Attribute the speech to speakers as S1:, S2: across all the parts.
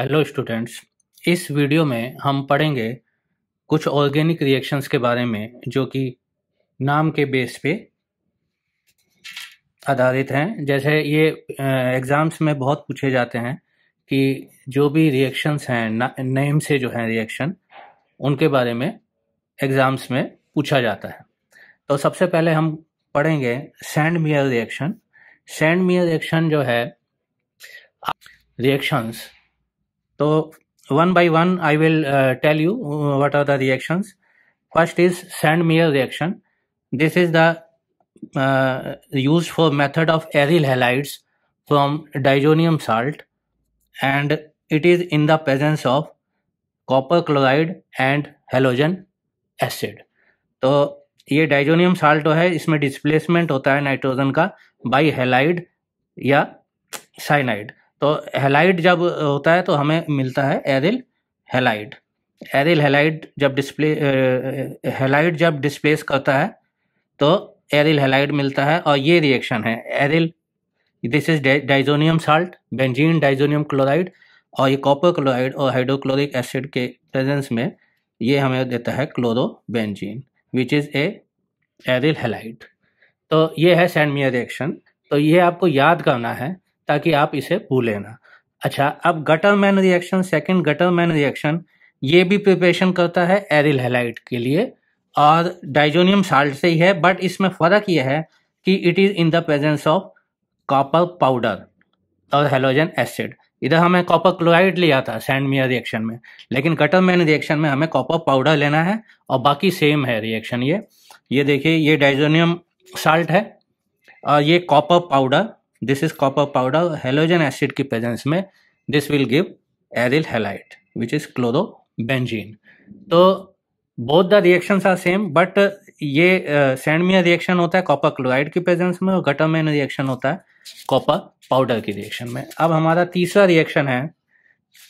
S1: Hello students इस video में हम पढ़ेंगे कुछ ऑर्गेनिक रिएक्शंस के बारे में जो कि नाम के बेस पे आधारित हैं जैसे ये एग्ज़ाम्स में बहुत पूछे जाते हैं कि जो भी रिएक्शंस हैं नेम से जो हैं रिएक्शन उनके बारे में एग्ज़ाम्स में पूछा जाता है तो सबसे पहले हम पढ़ेंगे Sandmeyer reaction Sandmeyer reaction जो है रिएक्शंस तो one by one I will tell you what are the reactions first is Sandmeyer reaction this is the use for method of aryl halides from diazonium salt and it is in the presence of copper chloride and halogen acid तो ये diazonium salt है इसमें displacement होता है nitrogen का by halide या cyanide तो halide जब होता है तो हमें मिलता है एरिल हेलाइड एरिल हेलाइड जब डिस्प्ले हेलाइड जब डिस्प्लेस करता है तो एरिल हेलाइड मिलता है और ये रिएक्शन है aryl this is diazonium salt benzene diazonium chloride और ये कॉपर क्लोराइड और हाइड्रोक्लोरिक एसिड के प्रेजेंस में ये हमें देता है chlorobenzene which is a aryl halide तो ये है सैंडमियर रिएक्शन तो ये आपको याद करना है ताकि आप इसे भूले ना अच्छा अब Gattermann reaction second Gattermann reaction ये भी प्रिपरेशन करता है एरिल हेलाइट के लिए और डाइजोनियम साल्ट से ही है बट इसमें फ़र्क यह है कि it is in the presence of copper powder और हेलोजन एसिड इधर हमें कॉपर क्लोराइड लिया था सैंडमियर रिएक्शन में लेकिन मैन रिएक्शन में हमें कॉपर पाउडर लेना है और बाकी सेम है रिएक्शन ये ये देखिए ये डाइजोनियम साल्ट है और ये copper powder this is copper powder halogen acid की प्रेजेंस में this will give aryl halide which is chlorobenzene तो both the reactions are same but ये सैंडमिया uh, रिएक्शन होता है कॉपर क्लोराइड की प्रेजेंस में और गटरमैन रिएक्शन होता है कॉपर पाउडर की रिएक्शन में अब हमारा तीसरा रिएक्शन है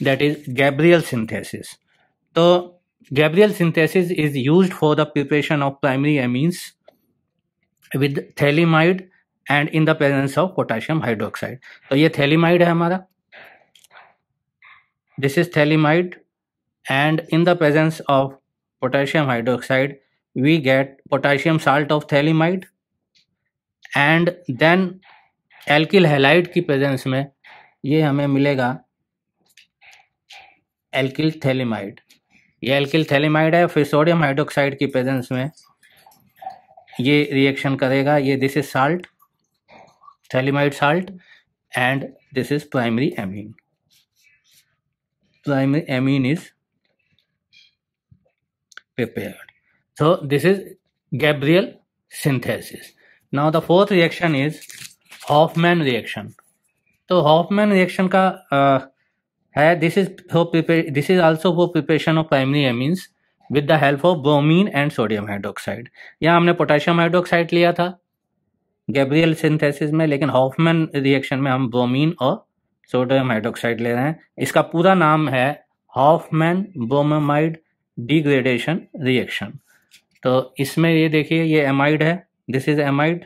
S1: दैट इज गैब्रियल सिंथेसिस तो Gabriel synthesis is use for the preparation of primary amines with phthalimide and in the presence of potassium hydroxide तो ये थैलीमाइड है हमारा this is phthalimide and in the presence of potassium hydroxide we get potassium salt of phthalimide and then alkyl halide की presence में ये हमें मिलेगा alkyl phthalimide ये एल्किल थैलीमाइड है फिर सोडियम हाइड्रोक्साइड की प्रेजेंस में ये रिएक्शन करेगा ये this is salt thalamide salt and this is primary amine primary amine is prepared so this is gabriel synthesis now the fourth reaction is hoffman reaction तो Hoffmann reaction का आ, है this is for this is also for preparation of primary amines with the help of bromine and sodium hydroxide यहाँ हमने potassium hydroxide लिया था Gabriel synthesis में लेकिन हॉफमैन रिएक्शन में हम ब्रोमीन और सोडियम हाइड्रोक्साइड ले रहे हैं इसका पूरा नाम है हॉफमैन ब्रोमामाइड डिग्रेडेशन रिएक्शन तो इसमें ये देखिए ये एमाइड है this is amide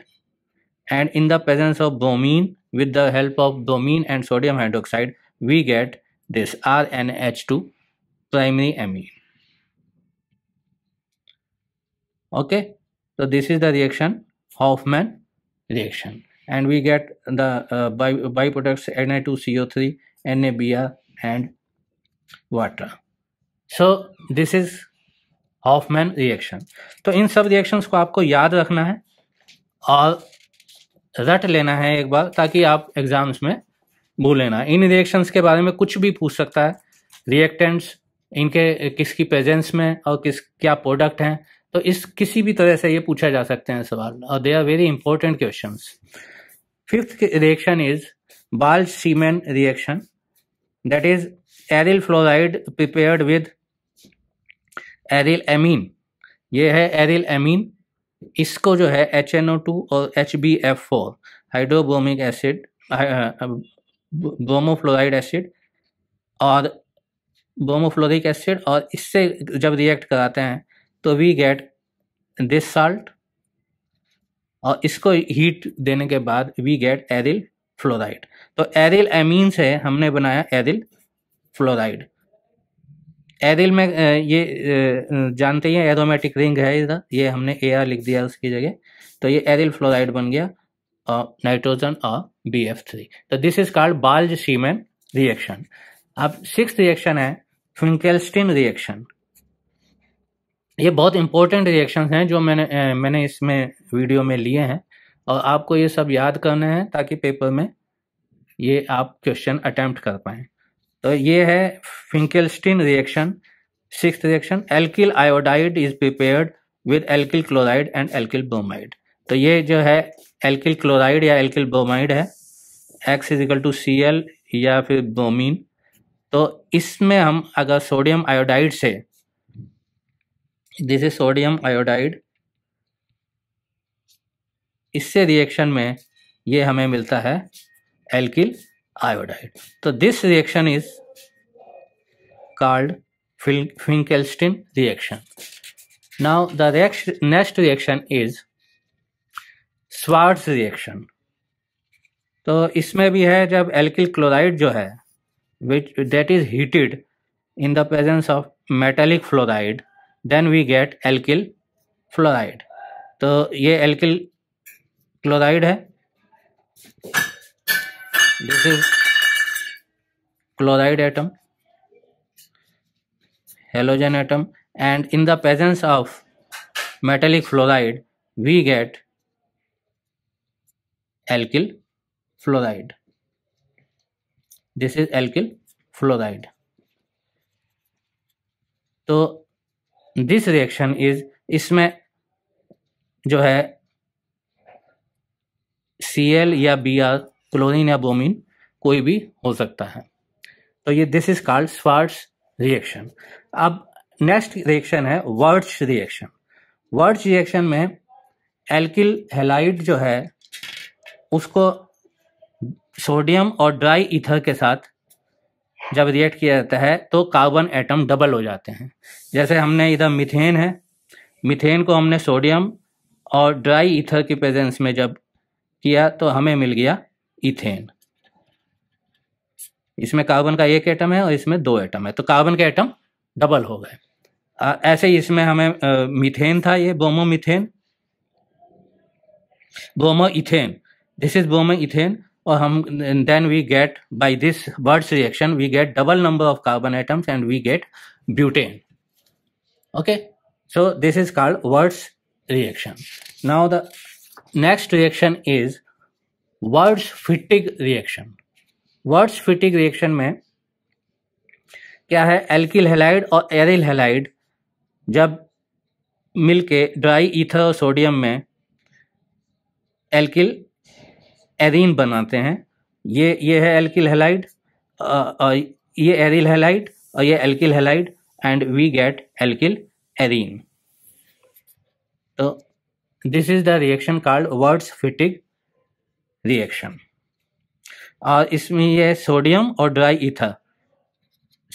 S1: and in the presence of bromine with the help of bromine and sodium hydroxide we get this R N H two primary amine okay तो this is the reaction Hoffmann reaction and we get the uh, by, byproducts Na2CO3, NaBr and water. So this is Hoffmann reaction तो इन सब reactions को आपको याद रखना है और रट लेना है एक बार ताकि आप एग्जाम्स में भूलें ना इन रिएक्शंस के बारे में कुछ भी पूछ सकता है रिएक्टेंट्स इनके किसकी प्रेजेंस में और किस क्या प्रोडक्ट हैं तो इस किसी भी तरह से ये पूछा जा सकते हैं सवाल और they are very important question fifth reaction is Balz Schiemann reaction that is aryl fluoride prepared with aryl amine ये है एरिल एमीन इसको जो है एच एन ओ टू और H B F four hydrobromic acid bromofluoride acid और bromofluoric acid और इससे जब रिएक्ट कराते हैं तो वी गेट दिस साल्ट और इसको हीट देने के बाद वी गेट एरिल फ्लोराइड तो एरिल एमीन से हमने बनाया एरिल फ्लोराइड एरिल में ये जानते ही एरोमेटिक रिंग है इधर ये हमने ए आर लिख दिया उसकी जगह तो ये एरिल फ्लोराइड बन गया और नाइट्रोजन और बी एफ थ्री तो this is called Balz Schiemann reaction अब सिक्स रिएक्शन है फ्रिंकेलस्टिन रिएक्शन ये बहुत इंपॉर्टेंट रिएक्शन हैं जो मैंने ए, मैंने इसमें वीडियो में लिए हैं और आपको ये सब याद करने हैं ताकि पेपर में ये आप क्वेश्चन अटैम्प्ट कर पाएँ तो ये है Finkelstein reaction six reaction alkyl iodide is prepared with alkyl chloride and alkyl bromide तो ये जो है एल्किल क्लोराइड या एल्किल ब्रोमाइड है X is equal to C L या फिर ब्रोमीन तो इसमें हम अगर सोडियम आयोडाइड से दिस इज सोडियम आयोडाइड इससे रिएक्शन में ये हमें मिलता है एल्किल आयोडाइड तो this reaction is called Finkelstein reaction now the reaction next reaction is Schwartz reaction तो इसमें भी है जब एल्किल क्लोराइड जो है which that is heated in the presence of metallic fluoride then we get alkyl fluoride तो ये alkyl chloride है this is chloride atom halogen atom and in the presence of metallic fluoride we get alkyl fluoride this is alkyl fluoride तो this reaction is इसमें जो है C L या B R chlorine या bromine कोई भी हो सकता है तो ये this is called Swarts reaction अब नेक्स्ट रिएक्शन है वर्ड्स रिएक्शन वर्ड्स रिएक्शन में एल्किल हेलाइड जो है उसको सोडियम और ड्राई इथर के साथ जब रिएक्ट किया जाता है तो कार्बन एटम डबल हो जाते हैं जैसे हमने इधर मिथेन है मिथेन को हमने सोडियम और ड्राई इथर की प्रेजेंस में जब किया तो हमें मिल गया इथेन इसमें कार्बन का एक एटम है और इसमें दो एटम है तो कार्बन के एटम डबल हो गए ऐसे ही इसमें हमें आ, मिथेन था ये bromomethane bromoethane this is bromoethane और हम then we get by this Wurtz reaction we get double number of carbon atoms and we get butane okay so this is called Wurtz reaction now the next reaction is Wurtz Fittig reaction Wurtz Fittig reaction में क्या है alkyl halide और aryl halide जब मिलके dry ether और sodium में alkyl arene बनाते हैं ये ये है एल्किल हेलाइड ये एरिल हेलाइड और ये alkyl halide and we get alkyl arene तो this is the reaction called Wurtz Fittig reaction और इसमें यह सोडियम और ड्राई इथर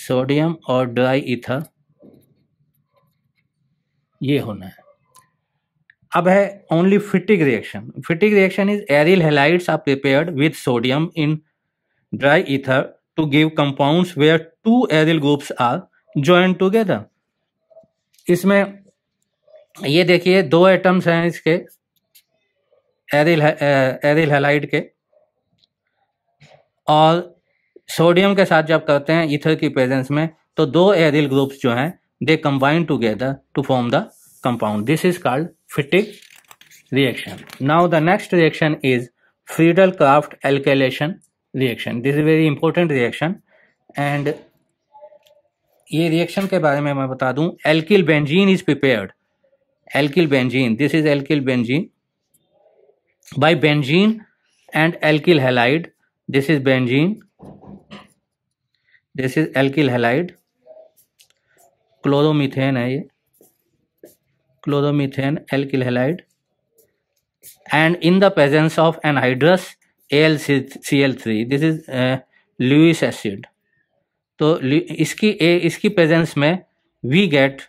S1: सोडियम और ड्राई इथर ये होना है अब है only Fittig reaction Fittig reaction is aryl halide are prepared with sodium in dry ether to give compounds where two aryl groups are join together इसमें ये देखिए दो एटम्स हैं इसके एरिल एरिल हेलाइट के और सोडियम के साथ जब करते हैं ईथर की प्रेजेंस में तो दो एरिल ग्रुप्स जो हैं they combine together to form the compound this is called Fittig reaction now the next reaction is Friedel Crafts alkylation reaction this is very important reaction and ये रिएक्शन के बारे में मैं बता दूं alkyl benzene is prepared alkyl benzene this is alkyl benzene by benzene and alkyl halide this is benzene this is alkyl halide chloromethane है ये chloromethane alkyl and in the presence of anhydrous L C C L three this is Lewis acid तो इसकी ए इसकी presence में we get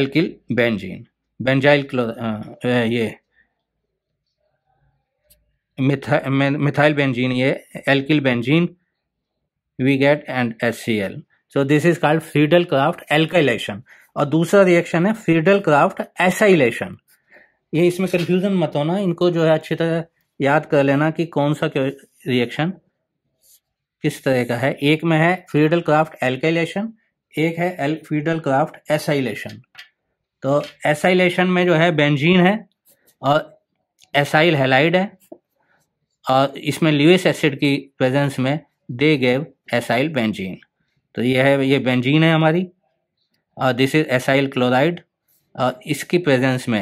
S1: alkyl benzene benzyl क्लो ये मिथा मिथाइल बेंजीन ये alkyl benzene we get and S C L so this is called Friedel Crafts alkylation और दूसरा रिएक्शन है फ्रीडल क्राफ्ट एसाइलेशन ये इसमें कन्फ्यूजन मत होना इनको जो है अच्छी तरह याद कर लेना कि कौन सा रिएक्शन किस तरह का है एक में है फ्रीडल क्राफ्ट एल्काइलेशन एक है एल फ्रीडल क्राफ्ट एसाइलेशन तो एसाइलेशन में जो है बेंजीन है और एसाइल हेलाइड है और इसमें ल्यूस एसिड की प्रेजेंस में दे गेव एसाइल बेंजीन तो यह है ये बेंजीन है हमारी दिस इज एसाइल क्लोराइड इसकी प्रेजेंस में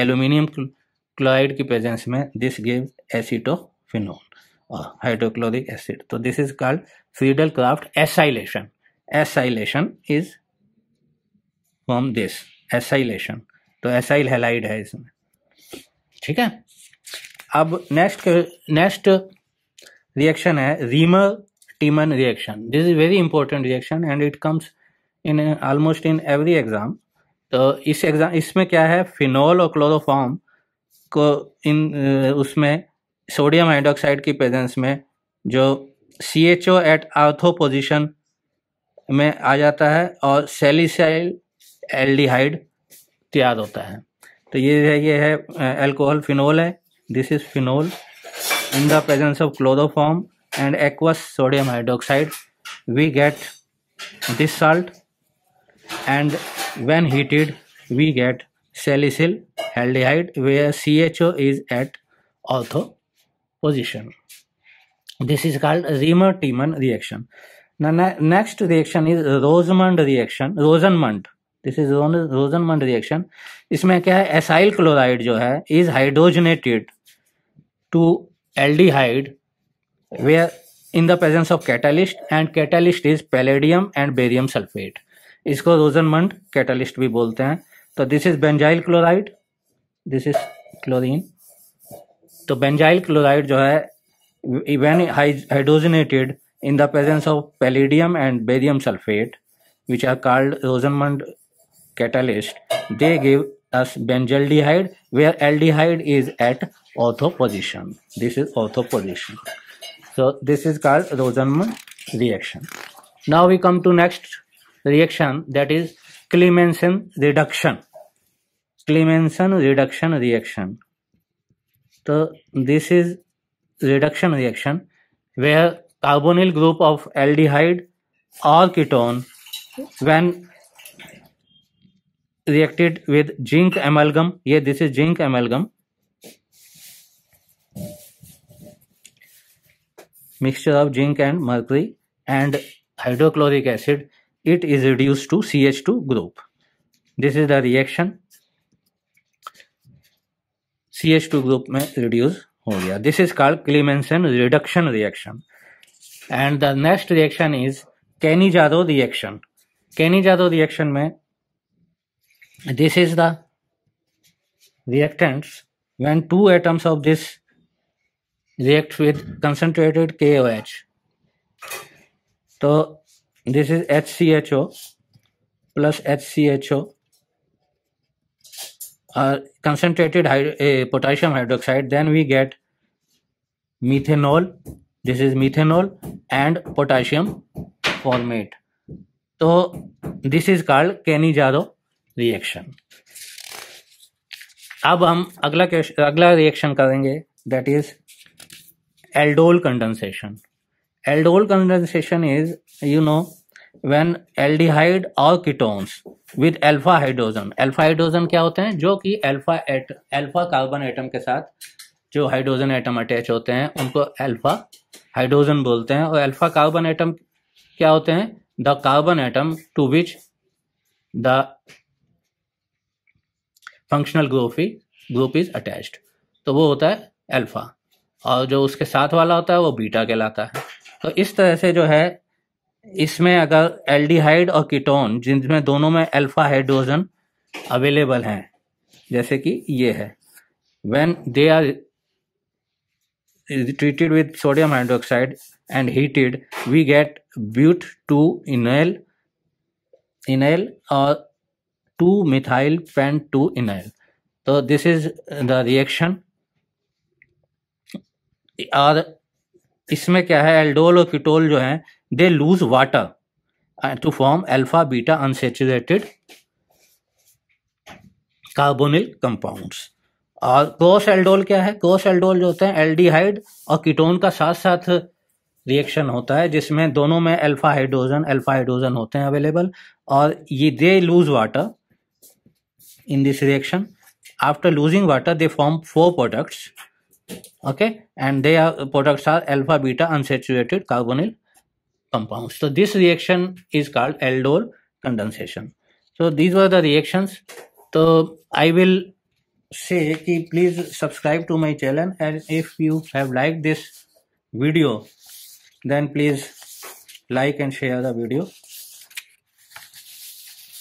S1: एल्यूमिनियम क्लोराइड की प्रेजेंस में दिस गिव एसिटोफिनोन और हाइड्रोक्लोरिक एसिड तो this is called Friedel Crafts acylation acylation is from this acylation तो एसाइल हेलाइड है इसमें ठीक है अब नेक्स्ट नेक्स्ट रिएक्शन है Reimer Tiemann reaction this is very important reaction and it comes in almost in every exam तो इस exam इसमें क्या है फिनोल और क्लोरोफॉर्म को इन उसमें सोडियम हाइड्रोक्साइड की प्रेजेंस में जो C H O at ortho position में आ जाता है और सेलिसाइल एल्डिहाइड तैयार होता है तो ये है ये है एल्कोहल फिनोल है this is phenol in the presence of chloroform and aqueous sodium hydroxide we get this salt and when heated we get salicyl aldehyde where CHO is at ortho position. This is called riemer tiemann reaction. Now next reaction is Rosemund reaction, Rosenmund. This is Rosenmund reaction. Isme kya hai? Acyl chloride is hydrogenated to aldehyde where in the presence of catalyst and catalyst is palladium and barium sulfate. इसको रोजनमंड catalyst भी बोलते हैं तो this is benzyl chloride this is chlorine तो benzyl chloride जो है even hydrogenated in the presence of palladium and barium sulphate which are called Rosenmund catalyst they give us benzaldehyde where aldehyde is at ortho position this is ortho position so this is called Rosenmund reaction now we come to next reaction that is Clemmensen reduction. Clemmensen reduction reaction. So this is reduction reaction where carbonyl group of aldehyde or ketone when reacted with zinc amalgam yeah this is zinc amalgam mixture of zinc and mercury and hydrochloric acid it is reduced to CH2 group. This is the reaction. CH2 group में reduce हो गया. This is called Clemensen reduction reaction. And the next reaction is Cannizzaro reaction. Cannizzaro reaction में this is the reactants when two atoms of this react with concentrated KOH. तो This is HCHO plus HCHO. Uh, concentrated hydro uh, potassium hydroxide then we get methanol this is methanol and potassium formate so this is called canijaro reaction अब हम अगला अगला reaction करेंगे that is aldol condensation aldol condensation is you know when aldehyde और ketones with alpha hydrogen alpha hydrogen क्या होते हैं जो कि एल्फा एट कार्बन एटम के साथ जो हाइड्रोजन एटम अटैच होते हैं उनको एल्फा हाइड्रोजन बोलते हैं और एल्फा कार्बन एटम क्या होते हैं the carbon atom to which the functional group ही ग्रुप इज अटैच्ड तो वो होता है एल्फा और जो उसके साथ वाला होता है वो बीटा कहलाता है तो इस तरह से जो है इसमें अगर एल्डिहाइड और कीटोन जिनमें दोनों में अल्फा हाइड्रोजन अवेलेबल हैं जैसे कि ये है when they are treated with sodium hydroxide and heated we get but two enal enal और two methyl pen two enal तो दिस इज द रिएक्शन और इसमें क्या है एल्डोल और कीटोल जो है they lose water uh, to form alpha beta unsaturated carbonyl compounds और क्रोस एल्डोल क्या है क्रोस एल्डोल जो होते हैं एल्डिहाइड और कीटोन का साथ साथ रिएक्शन होता है जिसमें दोनों में अल्फा हाइड्रोजन अल्फा हाइड्रोजन होते हैं अवेलेबल और ये they lose water in this reaction after losing water they form four products and they are products are alpha beta unsaturated carbonyl compounds. So this reaction is called aldol condensation. So these were the reactions. So I will say ki please subscribe to my channel and if you have liked this video then please like and share the video.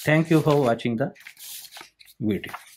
S1: Thank you for watching the video.